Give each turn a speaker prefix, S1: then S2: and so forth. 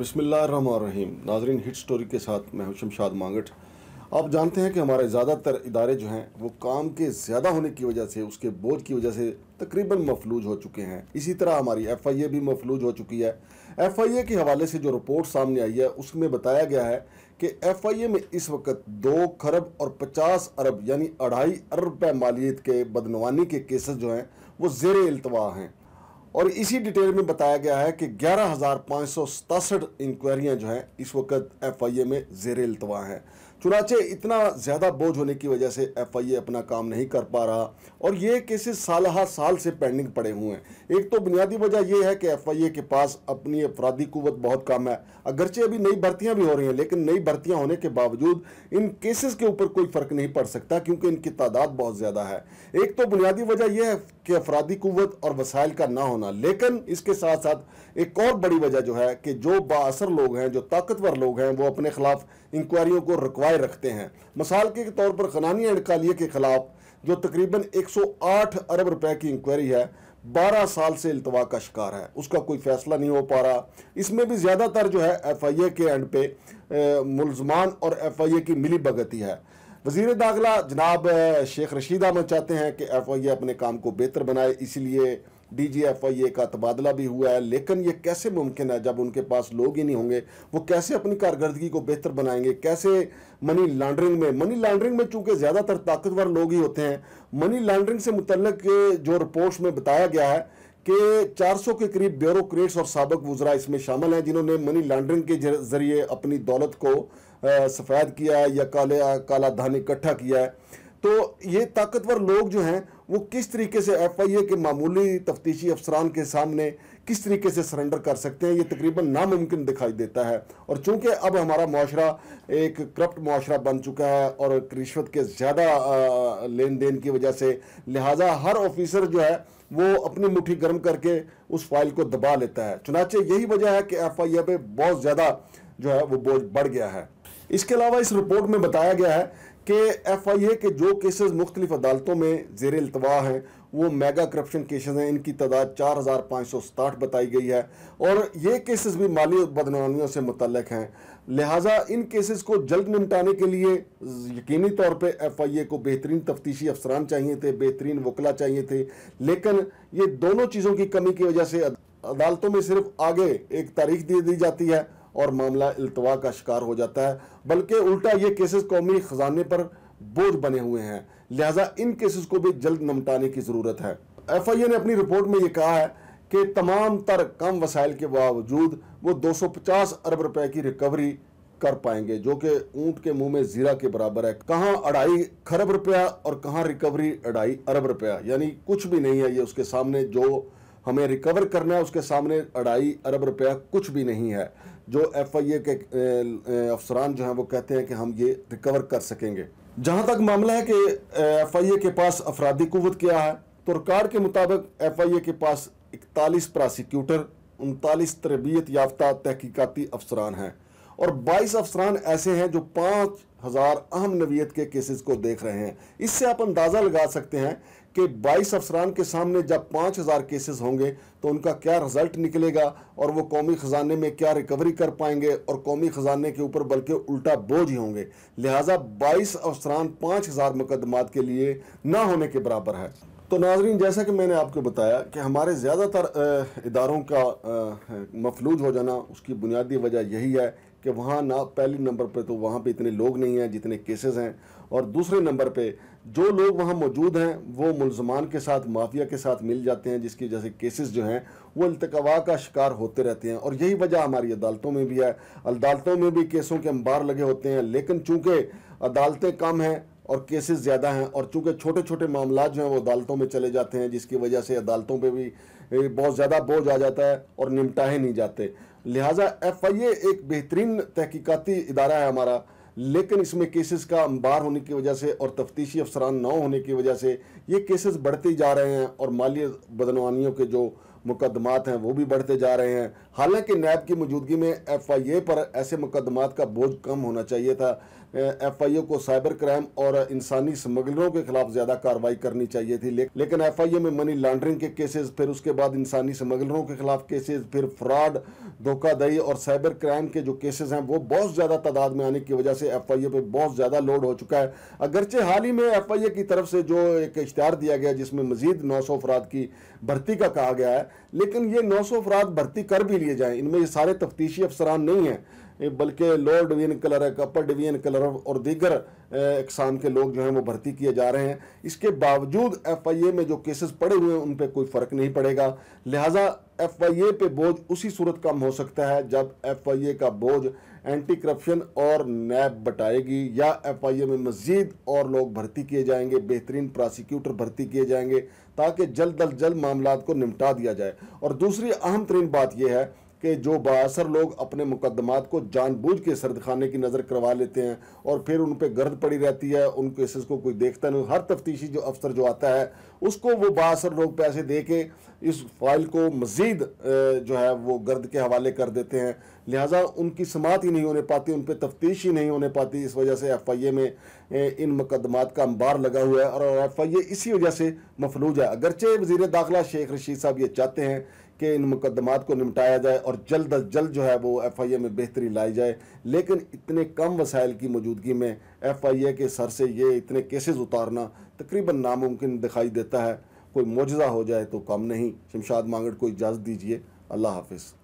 S1: बसमीम नाजरीन hit story के साथ मैं शमशाद मांगट आप जानते हैं कि हमारे ज़्यादातर इदारे जो हैं वो काम के ज़्यादा होने की वजह से उसके बोझ की वजह से तकरीबन मफलूज हो चुके हैं इसी तरह हमारी एफ आई ए भी मफलूज हो चुकी है एफ आई ए के हवाले से जो रिपोर्ट सामने आई है उसमें बताया गया है कि एफ आई ए में इस वक्त दो खरब और पचास अरब यानी अढ़ाई अरब रुपये मालियत के बदनवानी के केसेस जो हैं वो जेर अल्तवा हैं और इसी डिटेल में बताया गया है कि ग्यारह हज़ार पाँच सौ सतासठ इंक्वायरियाँ जो हैं इस वक्त एफ आई ए में जेर अल्तवा हैं चुनाचे इतना ज़्यादा बोझ होने की वजह से एफ आई ए अपना काम नहीं कर पा रहा और ये केसेस साल हा साल से पेंडिंग पड़े हुए हैं एक तो बुनियादी वजह यह है कि एफ आई ए के पास अपनी अफराधी कुत बहुत कम है अगरचे अभी नई भर्तियाँ भी हो रही हैं लेकिन नई भर्तियाँ होने के बावजूद इन केसेस के ऊपर कोई फ़र्क नहीं पड़ सकता क्योंकि इनकी तादाद बहुत ज़्यादा है एक तो बुनियादी वजह यह है कि अफराधी कुत और वसायल का ना होना लेकिन इसके साथ साथ एक और बड़ी वजह जो है कि जो बासर लोग हैं जो ताकतवर लोग हैं वो अपने खिलाफ इंक्वायरियों को रुकवाए रखते हैं मिसाल के तौर पर खनानी एंड कालिया के खिलाफ जो तकरीबन 108 अरब रुपए की इंक्वायरी है 12 साल से अल्तवा का शिकार है उसका कोई फैसला नहीं हो पा रहा इसमें भी ज़्यादातर जो है एफ आई ए के एंड पे मुलजमान और एफ आई ए की मिली भगती है वजीर दाखिला जनाब शेख रशीद अहमद चाहते हैं कि एफ आई ए अपने काम को बेहतर बनाए इसलिए डी जी एफ आई ए का तबादला भी हुआ है लेकिन ये कैसे मुमकिन है जब उनके पास लोग ही नहीं होंगे वो कैसे अपनी कारकर्दगी को बेहतर बनाएंगे कैसे मनी लॉन्ड्रिंग में मनी लॉन्ड्रिंग में चूंकि ज़्यादातर ताकतवर लोग ही होते हैं मनी लॉन्ड्रिंग से मुतल जो रिपोर्ट्स में बताया गया है कि 400 के करीब ब्यूरोक्रेट्स और सबक वजरा इसमें शामिल हैं जिन्होंने मनी लॉन्ड्रिंग के जरिए अपनी दौलत को सफ़ेद किया है या काले काला धान इकट्ठा किया है तो ये ताकतवर लोग जो हैं वो किस तरीके से एफ आई ए के मामूली तफ्तीशी अफसरान के सामने किस तरीके से सरेंडर कर सकते हैं ये तकरीबन नामुमकिन दिखाई देता है और चूंकि अब हमारा माशरा एक करप्ट माशरा बन चुका है और रिश्वत के ज़्यादा लेन देन की वजह से लिहाजा हर ऑफिसर जो है वो अपनी मुट्ठी गर्म करके उस फाइल को दबा लेता है चुनाचे यही वजह है कि एफ आई ए पे बहुत ज़्यादा जो है वो बोझ बढ़ गया है इसके अलावा इस रिपोर्ट में बताया गया है कि एफ आई ए के जो केसेस मुख्तलिफ अदालतों में जेर अल्तवा हैं वो मेगा करप्शन केसेस हैं इनकी तादाद चार हज़ार पाँच सौ सताहठ बताई गई है और ये केसेस भी माली बदनामियों से मुतलक हैं लिहाजा इन केसेस को जल्द निपटाने के लिए यकीनी तौर पे एफआईए को बेहतरीन तफ्तीशी अफसरान चाहिए थे बेहतरीन वकला चाहिए थे लेकिन ये दोनों चीज़ों की कमी की वजह से अदालतों में सिर्फ आगे एक तारीख दे दी जाती है और मामला अल्तवा का शिकार हो जाता है बल्कि उल्टा ये केसेस कौमी ख़जाने पर बोझ बने हुए हैं लिहाजा इन केसेस को भी जल्द निपटाने की ज़रूरत है एफ आई ए ने अपनी रिपोर्ट में ये कहा है कि तमाम तर कम वसाइल के बावजूद वो पचास अरब रुपए की रिकवरी कर पाएंगे जो कि ऊंट के मुंह में जीरा के बराबर है कहाँ अढ़ाई खरब रुपया और कहाँ रिकवरी अढ़ाई अरब रुपया यानी कुछ भी नहीं है ये उसके सामने जो हमें रिकवर करना है उसके सामने अढ़ाई अरब रुपया कुछ भी नहीं है जो एफ आई ए के अफसरान जो हैं वो कहते हैं कि हम ये रिकवर कर सकेंगे जहाँ तक मामला है कि एफ आई ए के पास अफराधी कुत क्या है तो रिकार्ड के मुताबिक एफ आई ए के पास इकतालीस प्रासिक्यूटर उनतालीस तरबियत याफ्ता तहकीकती अफसरान हैं और 22 अफसरान ऐसे हैं जो पाँच हज़ार अहम नवीयत के केसेस को देख रहे हैं इससे आप अंदाज़ा लगा सकते हैं कि 22 अफसरान के सामने जब 5000 केसेस होंगे तो उनका क्या रिजल्ट निकलेगा और वो कौमी ख़जाने में क्या रिकवरी कर पाएंगे और कौमी ख़जाने के ऊपर बल्कि उल्टा बोझ ही होंगे लिहाजा 22 अफसरान 5000 मुकदमात के लिए ना होने के बराबर है तो नाजरीन जैसा कि मैंने आपको बताया कि हमारे ज़्यादातर इदारों का मफलूज हो जाना उसकी बुनियादी वजह यही है कि वहाँ ना पहले नंबर पे तो वहाँ पे इतने लोग नहीं हैं जितने केसेस हैं और दूसरे नंबर पे जो लोग वहाँ मौजूद हैं वो मुलजमान के साथ माफिया के साथ मिल जाते हैं जिसकी वजह से केसेस जो हैं वो अल्तकवा का शिकार होते रहते हैं और यही वजह हमारी अदालतों में भी है अदालतों में भी केसों के अंबार लगे होते हैं लेकिन चूँकि अदालतें कम हैं और केसेस ज़्यादा हैं और चूँकि छोटे छोटे मामला जो हैं वो अदालतों में चले जाते हैं जिसकी वजह से अदालतों पे भी बहुत ज़्यादा बोझ आ जाता है और निपटाए नहीं जाते लिहाजा एफ आई ए एक बेहतरीन तहकीकती इदारा है हमारा लेकिन इसमें केसेस का अंबार होने की वजह से और तफ्तीशी अफसरान ना होने की वजह से ये केसेस बढ़ते जा रहे हैं और माली बदनवानियों के जो मुकदमात हैं वो भी बढ़ते जा रहे हैं हालांकि नैब की मौजूदगी में एफ आई ए पर ऐसे मुकदमात का बोझ कम होना चाहिए था एफ आई ए को साइबर क्राइम और इंसानी स्मगलरों के खिलाफ ज़्यादा कार्रवाई करनी चाहिए थी लेकिन एफ आई ए में मनी लॉन्ड्रिंग के केसेस फिर उसके बाद इंसानी स्मगलरों के खिलाफ केसेज फिर फ्रॉड धोखाधड़ी और साइबर क्राइम के जो केसेज हैं वो बहुत ज़्यादा तादाद में आने की वजह से एफ आई ए पर बहुत ज़्यादा लोड हो चुका है अगरचे हाल ही में एफ आई ए की तरफ से जो एक इश्तहार दिया गया जिसमें मजीद नौ सौ अफराद की भर्ती का कहा गया है लेकिन ये 900 सौ अफराद भर्ती कर भी लिए जाए इनमें ये सारे तफ्तीशी अफसरान नहीं हैं बल्कि lower division clerk upper division clerk और दीगर इकसाम के लोग जो हैं वो भर्ती किए जा रहे हैं इसके बावजूद एफ आई ए में जो केसेस पड़े हुए हैं उन पर कोई फ़र्क नहीं पड़ेगा लिहाजा एफ आई ए पे बोझ उसी सूरत कम हो सकता है जब एफ आई ए का बोझ एंटी करप्शन और नैब बटाएगी या एफ आई ए में मज़ीद और लोग भर्ती किए जाएंगे बेहतरीन प्रोसिक्यूटर भर्ती किए जाएंगे ताकि जल्द अज जल्द मामला को निपटा दिया जाए और दूसरी अहम तरीन बात यह है कि जो बासर लोग अपने मुकदमात को जानबूझ के सर्द खाने की नज़र करवा लेते हैं और फिर उन पर गर्द पड़ी रहती है उन केसेस को कोई देखता नहीं हर तफ्तीशी जो अफसर जो आता है उसको वो बासर लोग पैसे दे के इस फाइल को मज़ीद जो है वो गर्द के हवाले कर देते हैं लिहाजा उनकी समात ही नहीं होने पाती उन पर तफ्तीश ही नहीं होने पाती इस वजह से एफ आई ए में इन मुकदमात का अंबार लगा हुआ है और एफ आई ए इसी वजह से मफलूज है अगरचे वज़ी दाखिला शेख रशीद साहब ये चाहते हैं कि इन मुकदमात को निपटाया जाए और जल्द अज जल्द जो है वो एफ़ आई ए में बेहतरी लाई जाए लेकिन इतने कम वसाइल की मौजूदगी में एफ़ आई ए के सर से ये इतने केसेस उतारना तकरीबन नामुमकिन दिखाई देता है कोई मुजजा हो जाए तो कम नहीं शमशाद मांगड़ को इजाज़त दीजिए अल्लाह हाफिज़